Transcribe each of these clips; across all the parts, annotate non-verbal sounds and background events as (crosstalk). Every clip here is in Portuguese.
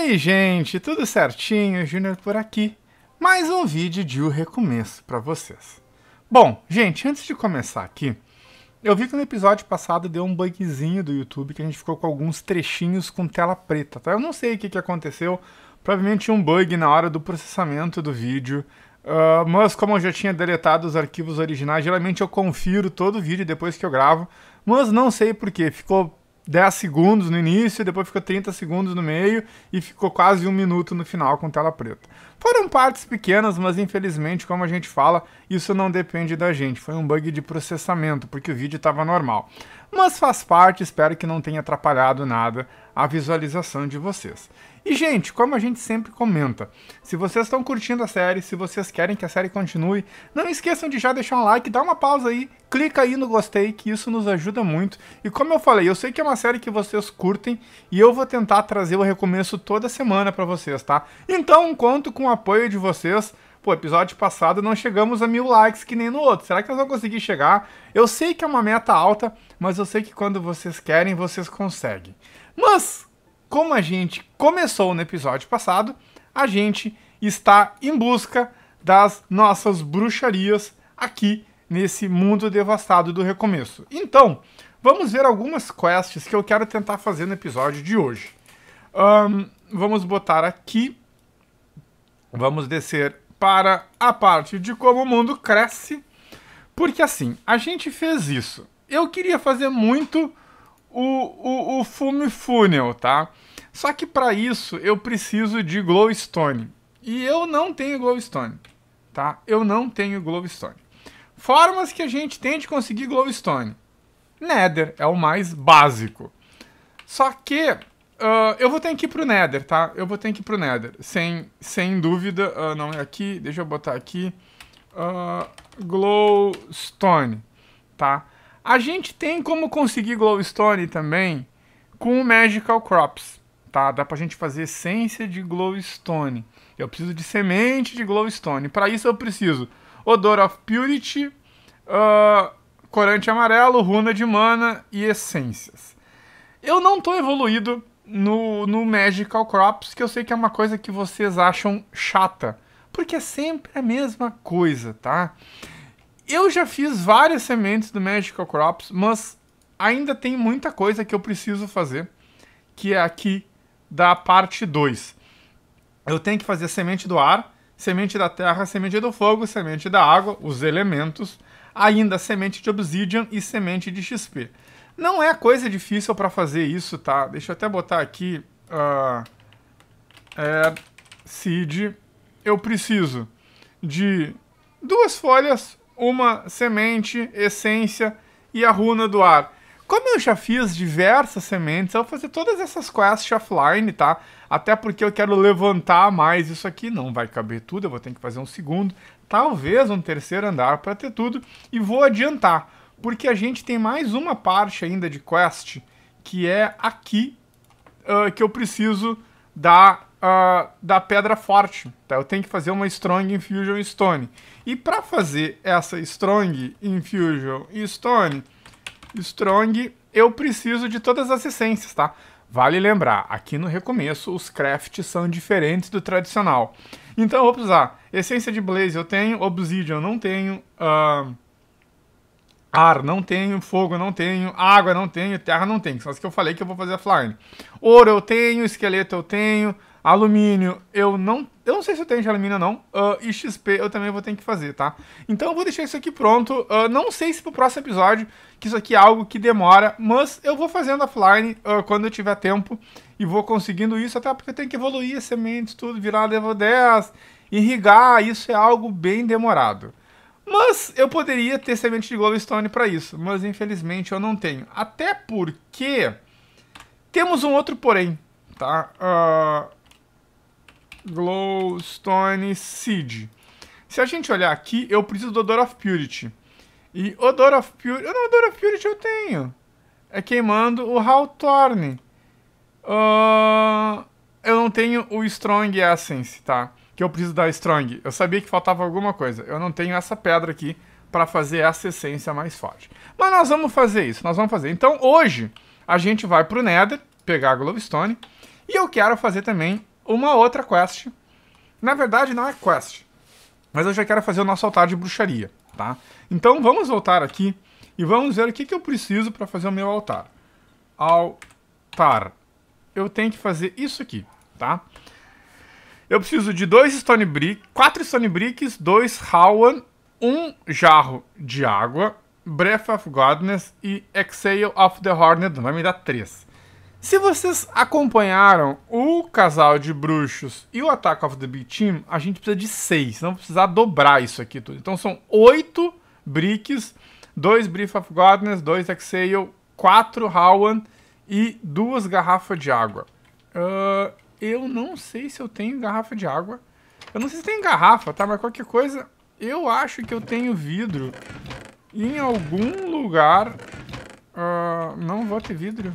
aí, gente, tudo certinho? Júnior por aqui. Mais um vídeo de O Recomeço para vocês. Bom, gente, antes de começar aqui, eu vi que no episódio passado deu um bugzinho do YouTube que a gente ficou com alguns trechinhos com tela preta, tá? Eu não sei o que, que aconteceu, provavelmente um bug na hora do processamento do vídeo, Uh, mas como eu já tinha deletado os arquivos originais, geralmente eu confiro todo o vídeo depois que eu gravo, mas não sei porquê, ficou 10 segundos no início, depois ficou 30 segundos no meio e ficou quase um minuto no final com tela preta. Foram partes pequenas, mas infelizmente, como a gente fala, isso não depende da gente. Foi um bug de processamento, porque o vídeo estava normal. Mas faz parte, espero que não tenha atrapalhado nada a visualização de vocês. E, gente, como a gente sempre comenta, se vocês estão curtindo a série, se vocês querem que a série continue, não esqueçam de já deixar um like, dá uma pausa aí, clica aí no gostei, que isso nos ajuda muito. E como eu falei, eu sei que é uma série que vocês curtem e eu vou tentar trazer o recomeço toda semana para vocês, tá? Então, conto com o apoio de vocês. Pô, episódio passado não chegamos a mil likes que nem no outro. Será que nós vamos conseguir chegar? Eu sei que é uma meta alta, mas eu sei que quando vocês querem, vocês conseguem. Mas, como a gente começou no episódio passado, a gente está em busca das nossas bruxarias aqui nesse mundo devastado do recomeço. Então, vamos ver algumas quests que eu quero tentar fazer no episódio de hoje. Um, vamos botar aqui. Vamos descer para a parte de como o mundo cresce. Porque assim, a gente fez isso. Eu queria fazer muito o, o, o Fume Funnel, tá? Só que para isso eu preciso de glowstone. E eu não tenho glowstone, tá? Eu não tenho glowstone. Formas que a gente tem de conseguir glowstone. Nether é o mais básico. Só que uh, eu vou ter que ir pro Nether, tá? Eu vou ter que ir pro Nether, sem, sem dúvida. Uh, não é aqui, deixa eu botar aqui. Uh, glowstone, tá? A gente tem como conseguir glowstone também com o Magical Crops, tá? Dá pra gente fazer essência de glowstone. Eu preciso de semente de glowstone. Para isso eu preciso Odor of Purity, uh, corante amarelo, runa de mana e essências. Eu não tô evoluído no, no Magical Crops, que eu sei que é uma coisa que vocês acham chata. Porque é sempre a mesma coisa, tá? Eu já fiz várias sementes do Magical Crops, mas ainda tem muita coisa que eu preciso fazer, que é aqui da parte 2. Eu tenho que fazer semente do ar, semente da terra, semente do fogo, semente da água, os elementos, ainda semente de obsidian e semente de XP. Não é coisa difícil para fazer isso, tá? Deixa eu até botar aqui... Uh, é, seed. Eu preciso de duas folhas, uma semente, essência e a runa do ar. Como eu já fiz diversas sementes, eu vou fazer todas essas quests offline, tá? Até porque eu quero levantar mais isso aqui, não vai caber tudo, eu vou ter que fazer um segundo, talvez um terceiro andar para ter tudo, e vou adiantar, porque a gente tem mais uma parte ainda de quest, que é aqui, uh, que eu preciso dar uh, da pedra forte. Tá? Eu tenho que fazer uma Strong Infusion Stone. E para fazer essa Strong Infusion Stone, Strong, eu preciso de todas as essências, tá? Vale lembrar, aqui no recomeço os crafts são diferentes do tradicional. Então eu vou precisar essência de blaze eu tenho, obsidian não tenho, uh, ar não tenho, fogo não tenho, água não tenho, terra não tenho, Só são as que eu falei que eu vou fazer offline. Ouro eu tenho, esqueleto eu tenho, Alumínio, eu não, eu não sei se eu tenho de alumínio ou não. Uh, e XP eu também vou ter que fazer, tá? Então eu vou deixar isso aqui pronto. Uh, não sei se pro próximo episódio, que isso aqui é algo que demora, mas eu vou fazendo offline uh, quando eu tiver tempo e vou conseguindo isso, até porque eu tenho que evoluir as sementes, tudo, virar level 10, irrigar, isso é algo bem demorado. Mas eu poderia ter semente de glowstone para isso, mas infelizmente eu não tenho. Até porque temos um outro porém, tá? Uh, Glowstone Seed. Se a gente olhar aqui, eu preciso do Odor of Purity. E Odor of Purity... Não, Odor of Purity eu tenho. É queimando o Hawthorne. Uh, ah, eu não tenho o Strong Essence, tá? Que eu preciso da Strong. Eu sabia que faltava alguma coisa. Eu não tenho essa pedra aqui para fazer essa essência mais forte. Mas nós vamos fazer isso, nós vamos fazer. Então hoje a gente vai pro Nether, pegar a Glowstone. E eu quero fazer também uma outra quest. Na verdade, não é quest. Mas eu já quero fazer o nosso altar de bruxaria, tá? Então vamos voltar aqui e vamos ver o que, que eu preciso para fazer o meu altar. Altar. Eu tenho que fazer isso aqui, tá? Eu preciso de dois stone brick, quatro stone bricks, dois Howan, um jarro de água, Breath of Godness e Exhale of the Horned. Vai me dar três. Se vocês acompanharam o casal de bruxos e o Attack of the Big Team, a gente precisa de seis. Não precisar dobrar isso aqui tudo. Então são oito bricks, dois Brief of Godness, dois Exhale, quatro Howan e duas garrafas de água. Uh, eu não sei se eu tenho garrafa de água. Eu não sei se tem garrafa, tá? Mas qualquer coisa, eu acho que eu tenho vidro em algum lugar. Uh, não vou ter vidro.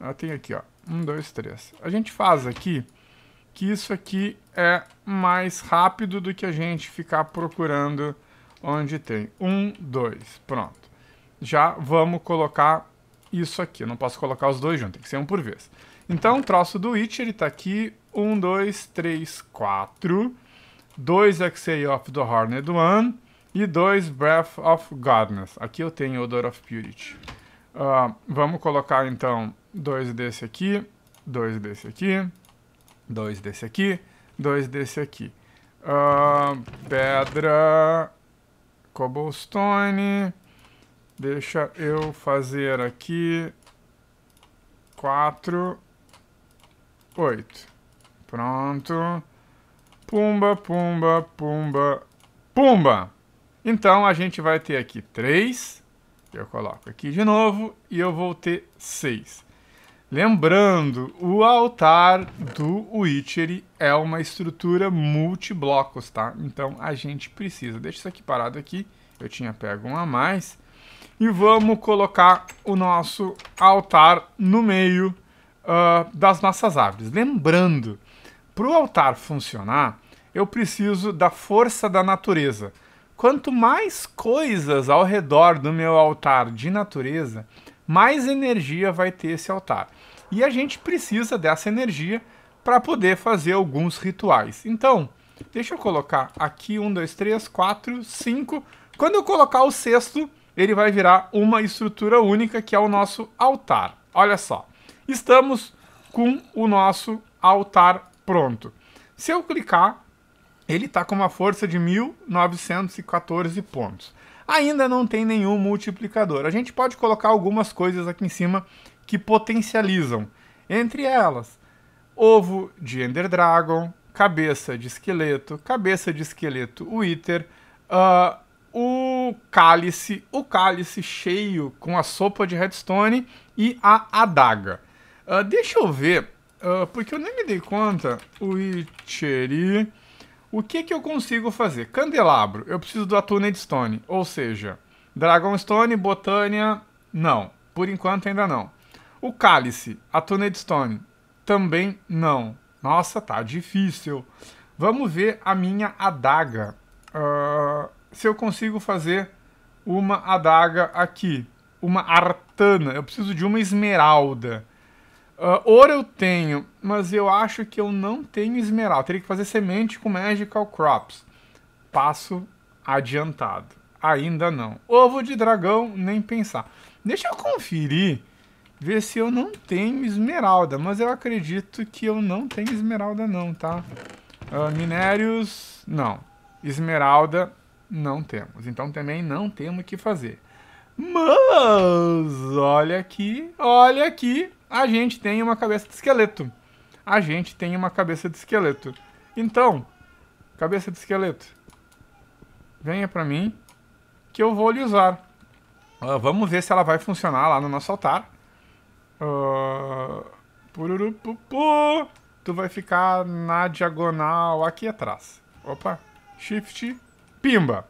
Ela tem aqui, ó. Um, dois, três. A gente faz aqui que isso aqui é mais rápido do que a gente ficar procurando onde tem. Um, dois, pronto. Já vamos colocar isso aqui. Eu não posso colocar os dois juntos, tem que ser um por vez. Então, o troço do it, ele tá aqui. Um, dois, três, quatro. Dois XA of the Horned One. E dois Breath of Godness. Aqui eu tenho Odor of Purity. Uh, vamos colocar então dois desse aqui, dois desse aqui, dois desse aqui, dois desse aqui. Uh, pedra, cobblestone, deixa eu fazer aqui quatro, oito. Pronto. Pumba, pumba, pumba, pumba! Então a gente vai ter aqui três eu coloco aqui de novo e eu vou ter 6. Lembrando, o altar do Witchery é uma estrutura multiblocos, tá? Então a gente precisa. Deixa isso aqui parado aqui. Eu tinha pego um a mais. E vamos colocar o nosso altar no meio uh, das nossas árvores. Lembrando, para o altar funcionar, eu preciso da força da natureza. Quanto mais coisas ao redor do meu altar de natureza, mais energia vai ter esse altar. E a gente precisa dessa energia para poder fazer alguns rituais. Então, deixa eu colocar aqui um, dois, três, quatro, cinco. Quando eu colocar o sexto, ele vai virar uma estrutura única que é o nosso altar. Olha só, estamos com o nosso altar pronto. Se eu clicar, ele está com uma força de 1914 pontos. Ainda não tem nenhum multiplicador. A gente pode colocar algumas coisas aqui em cima que potencializam. Entre elas, ovo de Ender Dragon, cabeça de esqueleto, cabeça de esqueleto Wither, uh, o cálice, o cálice cheio com a sopa de redstone e a adaga. Uh, deixa eu ver, uh, porque eu nem me dei conta. Witchery. O que, que eu consigo fazer? Candelabro, eu preciso do Atuned Stone, ou seja, Dragonstone, Botânia, não. Por enquanto ainda não. O Cálice, Atuned Stone, também não. Nossa, tá difícil. Vamos ver a minha adaga. Uh, se eu consigo fazer uma adaga aqui. Uma artana. Eu preciso de uma esmeralda. Uh, ouro eu tenho, mas eu acho que eu não tenho esmeralda. teria que fazer semente com Magical Crops. Passo adiantado. Ainda não. Ovo de dragão, nem pensar. Deixa eu conferir, ver se eu não tenho esmeralda. Mas eu acredito que eu não tenho esmeralda não, tá? Uh, minérios, não. Esmeralda, não temos. Então também não temos o que fazer. Mas, olha aqui, olha aqui a gente tem uma cabeça de esqueleto. A gente tem uma cabeça de esqueleto. Então, cabeça de esqueleto, venha para mim que eu vou lhe usar. Uh, vamos ver se ela vai funcionar lá no nosso altar. Uh, pururupupu, tu vai ficar na diagonal aqui atrás. Opa, shift, pimba.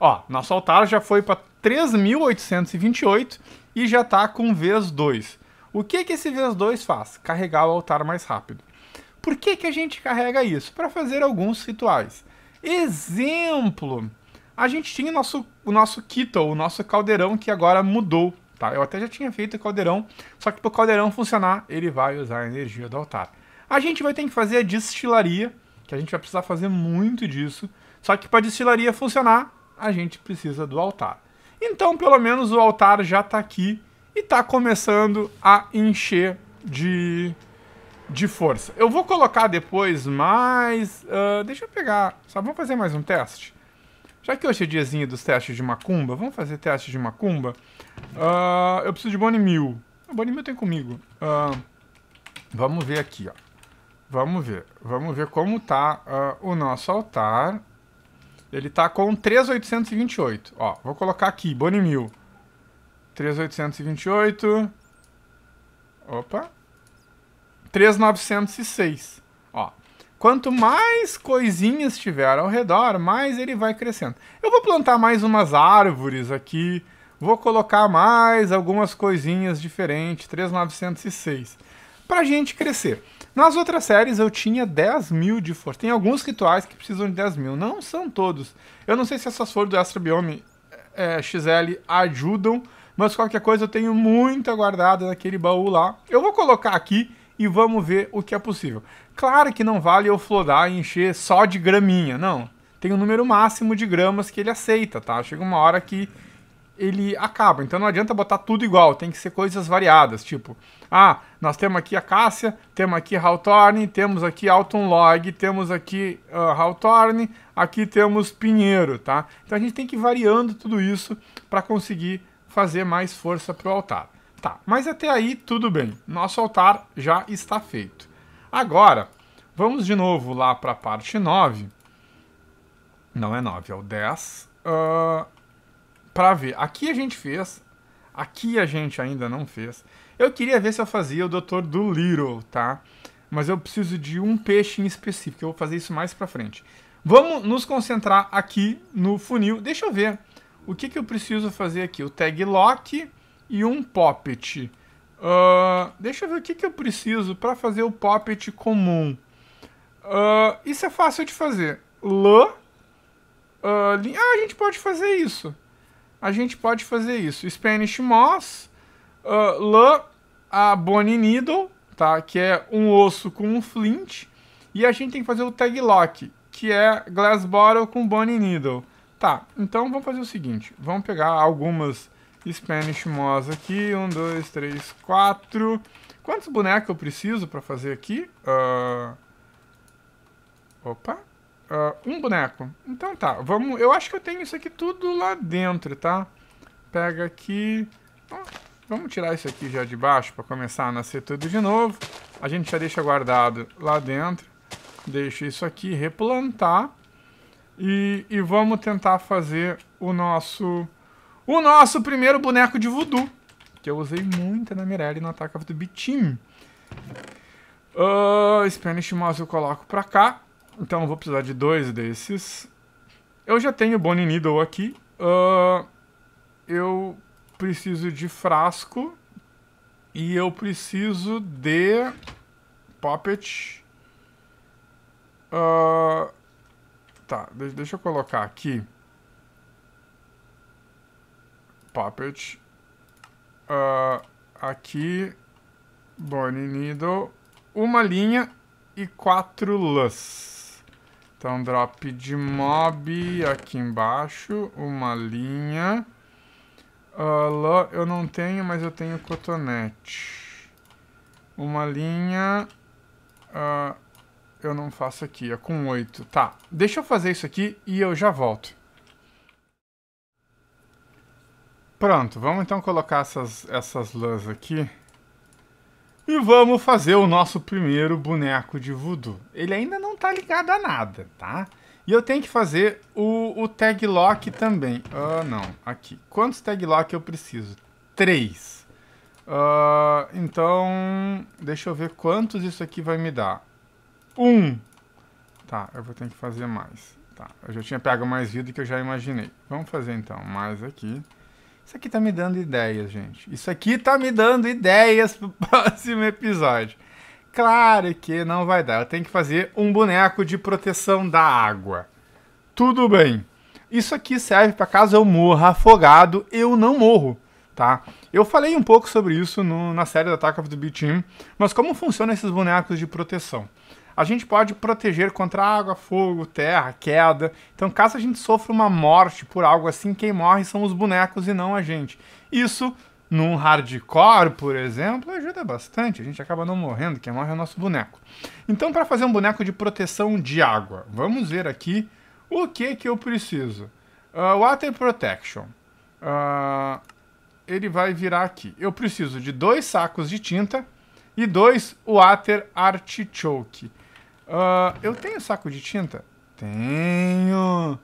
Ó, nosso altar já foi para 3.828 e já tá com vez 2. O que que esse vez 2 faz? Carregar o altar mais rápido. Por que que a gente carrega isso? Para fazer alguns rituais. Exemplo, a gente tinha o nosso, o nosso Kito, o nosso caldeirão que agora mudou. Tá? Eu até já tinha feito o caldeirão, só que para o caldeirão funcionar, ele vai usar a energia do altar. A gente vai ter que fazer a destilaria, que a gente vai precisar fazer muito disso. Só que para a destilaria funcionar, a gente precisa do altar. Então, pelo menos o altar já está aqui e tá começando a encher de, de força. Eu vou colocar depois mais... Uh, deixa eu pegar... Só vamos fazer mais um teste? Já que hoje é diazinho dos testes de macumba, vamos fazer teste de macumba? Uh, eu preciso de Bonnie Mill. O ah, Bonnie Mill tem comigo. Uh, vamos ver aqui, ó. Vamos ver. Vamos ver como tá uh, o nosso altar. Ele tá com 3,828. Ó, vou colocar aqui, Bonnie Mill. 3.828. Opa. 3.906. Ó. Quanto mais coisinhas tiver ao redor, mais ele vai crescendo. Eu vou plantar mais umas árvores aqui. Vou colocar mais algumas coisinhas diferentes. 3.906. Pra gente crescer. Nas outras séries eu tinha 10 mil de força. Tem alguns rituais que precisam de 10 mil. Não são todos. Eu não sei se essas flores do Astrobiome é, eh, eh, XL ajudam mas qualquer coisa eu tenho muita guardada naquele baú lá. Eu vou colocar aqui e vamos ver o que é possível. Claro que não vale eu florar e encher só de graminha, não. Tem um número máximo de gramas que ele aceita, tá? Chega uma hora que ele acaba. Então não adianta botar tudo igual, tem que ser coisas variadas, tipo, ah, nós temos aqui a Cássia, temos aqui Hawthorne, temos aqui Alton Log, temos aqui uh, ah, Hawthorne, aqui temos Pinheiro, tá? Então a gente tem que ir variando tudo isso para conseguir fazer mais força para o altar. Tá, mas até aí tudo bem. Nosso altar já está feito. Agora, vamos de novo lá para a parte 9. Não é 9, é o 10. Uh, ah, para ver. Aqui a gente fez. Aqui a gente ainda não fez. Eu queria ver se eu fazia o Doutor do Little, tá? Mas eu preciso de um peixe em específico. Eu vou fazer isso mais para frente. Vamos nos concentrar aqui no funil. Deixa eu ver o que, que eu preciso fazer aqui? O tag lock e um poppet. Uh, deixa eu ver o que, que eu preciso para fazer o poppet comum. Uh, isso é fácil de fazer. Lã. Uh, ah, ah, a gente pode fazer isso. A gente pode fazer isso. Spanish Moss. Uh, A Bonnie Needle. Tá? Que é um osso com um flint. E a gente tem que fazer o tag lock. Que é Glass Bottle com Bonnie Needle. Tá, então vamos fazer o seguinte. Vamos pegar algumas Spanish Moss aqui. Um, dois, três, quatro. Quantos bonecos eu preciso pra fazer aqui? Uh... Opa. Uh, um boneco. Então tá, vamos... Eu acho que eu tenho isso aqui tudo lá dentro, tá? Pega aqui... Oh. Vamos tirar isso aqui já de baixo para começar a nascer tudo de novo. A gente já deixa guardado lá dentro. Deixa isso aqui replantar. E, e vamos tentar fazer o nosso... O nosso primeiro boneco de voodoo. Que eu usei muito na Mirelle no Attack of the o Uh, ah, Spanish Mouse eu coloco pra cá. Então eu vou precisar de dois desses. Eu já tenho Bonnie Needle aqui. Uh, eu preciso de frasco. E eu preciso de... Poppet. Uh, Tá, deixa eu colocar aqui. Puppet. Uh, aqui. Bonnie Needle. Uma linha e quatro LUS. Então, drop de mob aqui embaixo. Uma linha. Uh, eu não tenho, mas eu tenho cotonete. Uma linha. Uh, eu não faço aqui, é com 8. Tá, deixa eu fazer isso aqui e eu já volto. Pronto, vamos então colocar essas, essas lãs aqui. E vamos fazer o nosso primeiro boneco de voodoo. Ele ainda não tá ligado a nada, tá? E eu tenho que fazer o, o tag lock também. Ah, uh, não. Aqui. Quantos tag lock eu preciso? Três. Uh, então, deixa eu ver quantos isso aqui vai me dar. Um. Tá, eu vou ter que fazer mais. Tá, eu já tinha pego mais vida que eu já imaginei. Vamos fazer então mais aqui. Isso aqui tá me dando ideias, gente. Isso aqui tá me dando ideias (laughs) pro próximo episódio. Claro que não vai dar. Eu tenho que fazer um boneco de proteção da água. Tudo bem. Isso aqui serve para caso eu morra afogado, eu não morro, tá? Eu falei um pouco sobre isso no, na série da Attack of the B-Team, mas como funcionam esses bonecos de proteção? a gente pode proteger contra água, fogo, terra, queda. Então, caso a gente sofra uma morte por algo assim, quem morre são os bonecos e não a gente. Isso num hardcore, por exemplo, ajuda bastante. A gente acaba não morrendo, quem morre é o nosso boneco. Então, para fazer um boneco de proteção de água, vamos ver aqui o que que eu preciso. Uh, water Protection. Uh, ele vai virar aqui. Eu preciso de dois sacos de tinta e dois Water Artichoke. Uh, eu tenho saco de tinta? Tenho.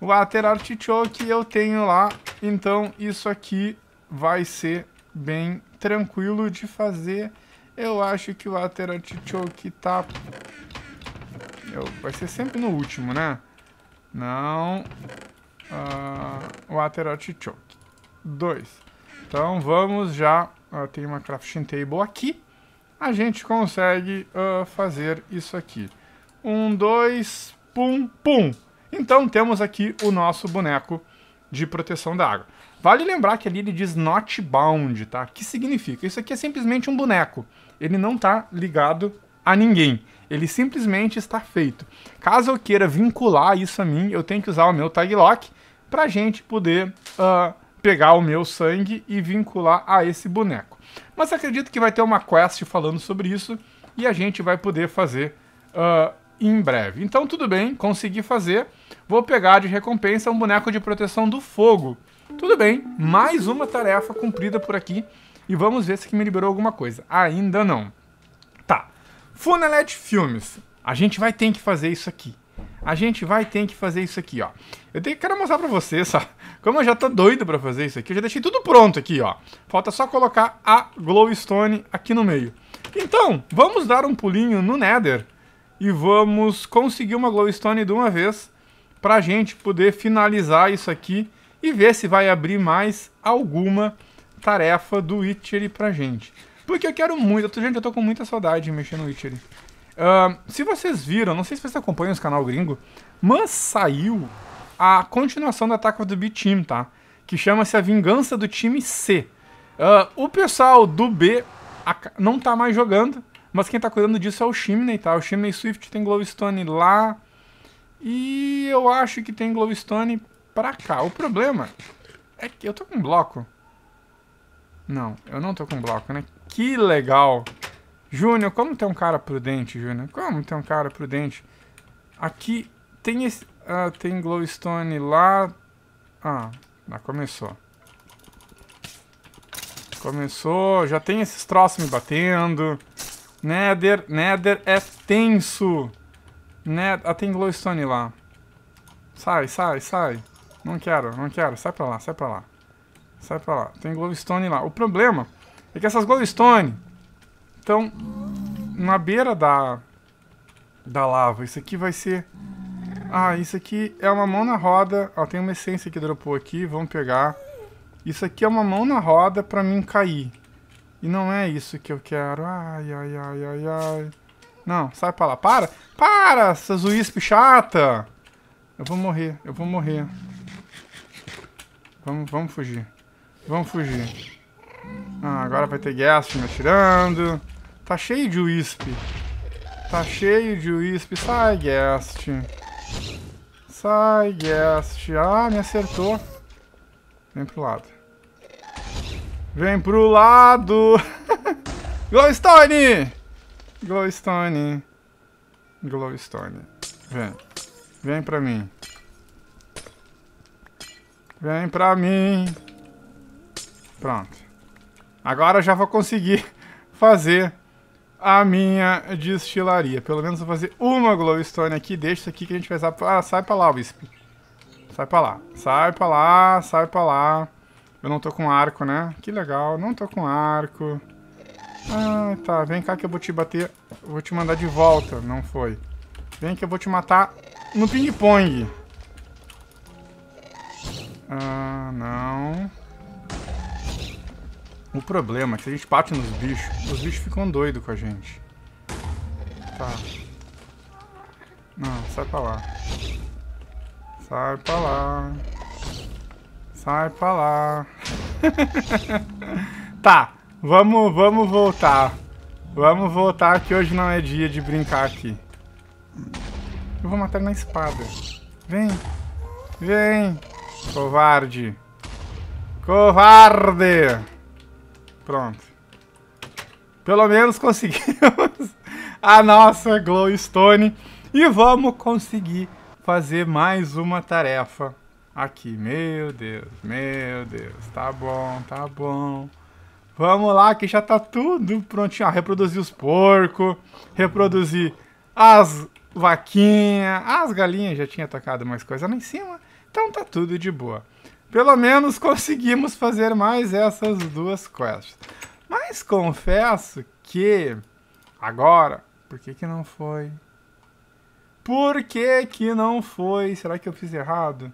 Water Art Choke eu tenho lá. Então isso aqui vai ser bem tranquilo de fazer. Eu acho que o Water Art Choke tá... Eu... Vai ser sempre no último, né? Não. Uh, ah, Water Art Choke. 2. Então vamos já... Uh, tem uma crafting table aqui a gente consegue uh, fazer isso aqui. Um, dois, pum, pum. Então temos aqui o nosso boneco de proteção da água. Vale lembrar que ali ele diz not bound, tá? que significa? Isso aqui é simplesmente um boneco. Ele não está ligado a ninguém. Ele simplesmente está feito. Caso eu queira vincular isso a mim, eu tenho que usar o meu tag lock para a gente poder uh, pegar o meu sangue e vincular a esse boneco. Mas acredito que vai ter uma quest falando sobre isso e a gente vai poder fazer uh, em breve. Então, tudo bem, consegui fazer. Vou pegar de recompensa um boneco de proteção do fogo. Tudo bem, mais uma tarefa cumprida por aqui. E vamos ver se que me liberou alguma coisa. Ainda não. Tá. Funelete Filmes. A gente vai ter que fazer isso aqui a gente vai ter que fazer isso aqui, ó. Eu tenho, quero mostrar pra vocês, só. Como eu já tô doido pra fazer isso aqui, eu já deixei tudo pronto aqui, ó. Falta só colocar a glowstone aqui no meio. Então, vamos dar um pulinho no Nether e vamos conseguir uma glowstone de uma vez pra gente poder finalizar isso aqui e ver se vai abrir mais alguma tarefa do Witchery pra gente. Porque eu quero muito, gente, eu tô com muita saudade de mexer no Witchery. Uh, se vocês viram, não sei se vocês acompanham esse canal gringo, mas saiu a continuação do Attack of the B-Team, tá? Que chama-se A Vingança do Time C. Uh, o pessoal do B não tá mais jogando, mas quem tá cuidando disso é o Chimney, tá? O Chimney Swift tem Glowstone lá e eu acho que tem Glowstone pra cá. O problema é que eu tô com bloco. Não, eu não tô com bloco, né? Que legal! Júnior, como tem um cara prudente, Júnior? Como tem um cara prudente? Aqui tem, esse, ah, tem glowstone lá. Ah, já começou. Começou, já tem esses troços me batendo. Nether, Nether é tenso. Nether, ah, tem glowstone lá. Sai, sai, sai. Não quero, não quero. Sai pra lá, sai pra lá. Sai pra lá. Tem glowstone lá. O problema é que essas glowstone estão na beira da, da lava. Isso aqui vai ser... Ah, isso aqui é uma mão na roda. Ó, tem uma essência que dropou aqui, vamos pegar. Isso aqui é uma mão na roda pra mim cair. E não é isso que eu quero. Ai, ai, ai, ai, ai. Não, sai pra lá. Para! Para, essas uísp chata! Eu vou morrer, eu vou morrer. Vamos, vamos fugir. Vamos fugir. Ah, agora vai ter gas me atirando. Tá cheio de Wisp. Tá cheio de Wisp. Sai, Guest. Sai, Guest. Ah, me acertou. Vem pro lado. Vem pro lado! (laughs) Glowstone! Glowstone. Glowstone. Vem. Vem pra mim. Vem pra mim. Pronto. Agora já vou conseguir (laughs) fazer a minha destilaria. Pelo menos vou fazer uma glowstone aqui. Deixa isso aqui que a gente vai usar. Ah, sai pra lá, Wisp. Sai pra lá. Sai pra lá, sai pra lá. Eu não tô com arco, né? Que legal, não tô com arco. Ah, tá. Vem cá que eu vou te bater. Vou te mandar de volta. Não foi. Vem que eu vou te matar no ping-pong. Ah, não. O problema é que se a gente bate nos bichos, os bichos ficam doidos com a gente. Tá. Não, sai pra lá. Sai pra lá. Sai pra lá. (laughs) tá, vamos, vamos voltar. Vamos voltar que hoje não é dia de brincar aqui. Eu vou matar na espada. Vem. Vem. Covarde. Covarde. Pronto. Pelo menos conseguimos (laughs) a nossa glowstone. E vamos conseguir fazer mais uma tarefa aqui. Meu Deus, meu Deus. Tá bom, tá bom. Vamos lá, que já tá tudo prontinho. Ah, reproduzir os porcos, reproduzir as vaquinhas, ah, as galinhas já tinha tocado mais coisa lá em cima. Então tá tudo de boa. Pelo menos conseguimos fazer mais essas duas quests. Mas confesso que... Agora... Por que que não foi? Por que que não foi? Será que eu fiz errado?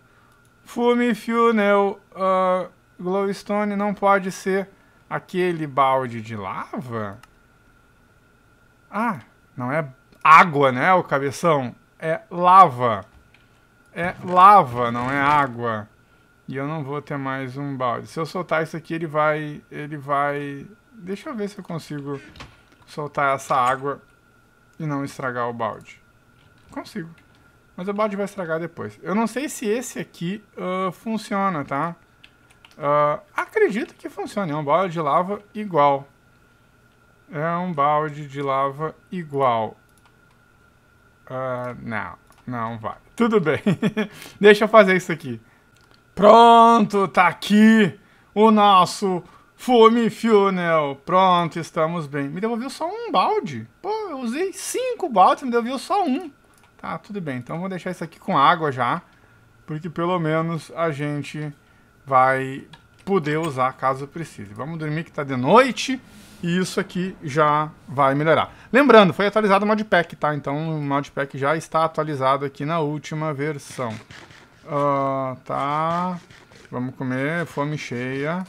Fume Funeral uh, ah, Glowstone não pode ser aquele balde de lava? Ah, não é água, né, o cabeção? É lava. É lava, não é água. E eu não vou ter mais um balde. Se eu soltar isso aqui, ele vai... Ele vai... Deixa eu ver se eu consigo soltar essa água e não estragar o balde. Consigo. Mas o balde vai estragar depois. Eu não sei se esse aqui uh, funciona, tá? Uh, acredito que funcione. É um balde de lava igual. É um balde de lava igual. Uh, não, não vai. Tudo bem. (laughs) Deixa eu fazer isso aqui. Pronto, tá aqui o nosso Fume Funnel. Pronto, estamos bem. Me devolveu só um balde. Pô, eu usei cinco baldes, me devolveu só um. Tá, tudo bem. Então vou deixar isso aqui com água já. Porque pelo menos a gente vai poder usar caso precise. Vamos dormir que tá de noite e isso aqui já vai melhorar. Lembrando, foi atualizado o modpack, tá? Então o modpack já está atualizado aqui na última versão. Uh, tá. Vamos comer. Fome cheia.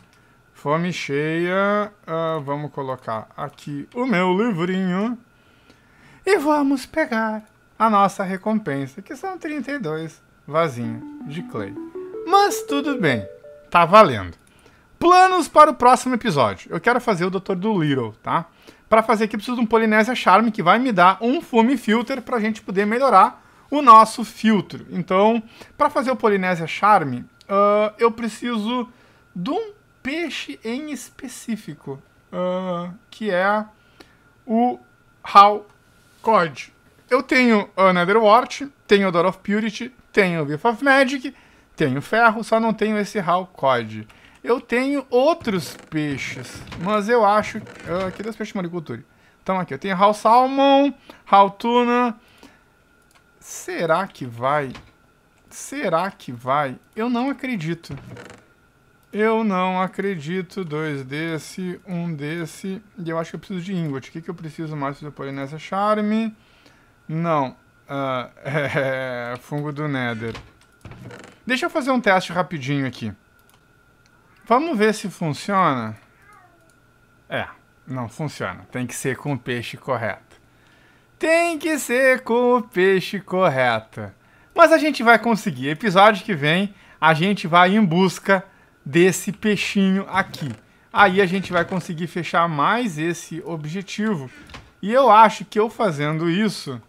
Fome cheia. Uh, vamos colocar aqui o meu livrinho. E vamos pegar a nossa recompensa, que são 32 vasinhos de clay. Mas tudo bem. Tá valendo. Planos para o próximo episódio. Eu quero fazer o Doutor do Little, tá? Para fazer aqui, preciso de um Polinésia Charme que vai me dar um Fume Filter para a gente poder melhorar o nosso filtro. Então, para fazer o Polinésia Charme, uh, eu preciso de um peixe em específico, uh, que é o Hal Cod. Eu tenho Nether Watch, tenho Door of Purity, tenho Whiff of Magic, tenho Ferro, só não tenho esse Hal Cod. Eu tenho outros peixes, mas eu acho... Uh, aqui dos peixes de maricultura. Então aqui, eu tenho Hal Salmon, Hal Tuna, Será que vai? Será que vai? Eu não acredito. Eu não acredito. Dois desse, um desse. E eu acho que eu preciso de ingot. O que, que eu preciso mais para pôr nessa charme? Não. Uh, (laughs) é, fungo do Nether. Deixa eu fazer um teste rapidinho aqui. Vamos ver se funciona. É, não funciona. Tem que ser com o peixe correto. Tem que ser com o peixe correto. Mas a gente vai conseguir. Episódio que vem, a gente vai em busca desse peixinho aqui. Aí a gente vai conseguir fechar mais esse objetivo. E eu acho que eu fazendo isso,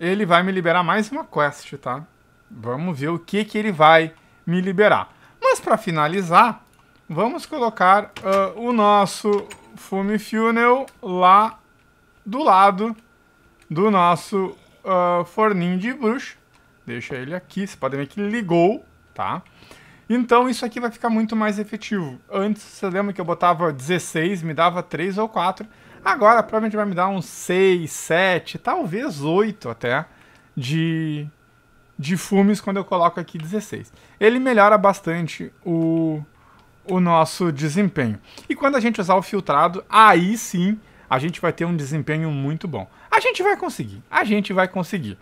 ele vai me liberar mais uma quest, tá? Vamos ver o que, que ele vai me liberar. Mas para finalizar, vamos colocar uh, o nosso Fume Funnel lá do lado do nosso uh, forninho de bruxo. Deixa ele aqui, vocês podem ver que ligou, tá? Então isso aqui vai ficar muito mais efetivo. Antes, você lembra que eu botava 16, me dava 3 ou 4. Agora provavelmente vai me dar uns 6, 7, talvez 8 até de, de fumes quando eu coloco aqui 16. Ele melhora bastante o, o nosso desempenho. E quando a gente usar o filtrado, aí sim a gente vai ter um desempenho muito bom. A gente vai conseguir, a gente vai conseguir.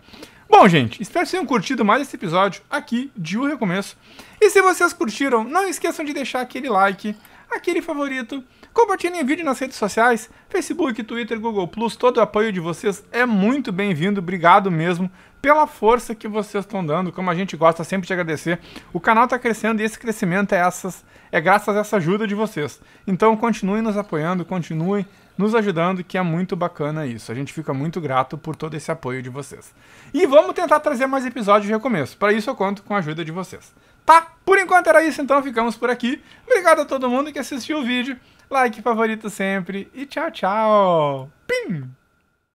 Bom, gente, espero que tenham curtido mais esse episódio aqui de O Recomeço. E se vocês curtiram, não esqueçam de deixar aquele like, aquele favorito, compartilhem o vídeo nas redes sociais, Facebook, Twitter, Google+, todo o apoio de vocês é muito bem-vindo, obrigado mesmo pela força que vocês estão dando, como a gente gosta sempre de agradecer. O canal está crescendo e esse crescimento é, essas, é graças a essa ajuda de vocês. Então continuem nos apoiando, continuem nos ajudando, que é muito bacana isso. A gente fica muito grato por todo esse apoio de vocês. E vamos tentar trazer mais episódios de recomeço. Para isso eu conto com a ajuda de vocês. Tá? Por enquanto era isso, então ficamos por aqui. Obrigado a todo mundo que assistiu o vídeo. Like favorito sempre e tchau, tchau. Pim!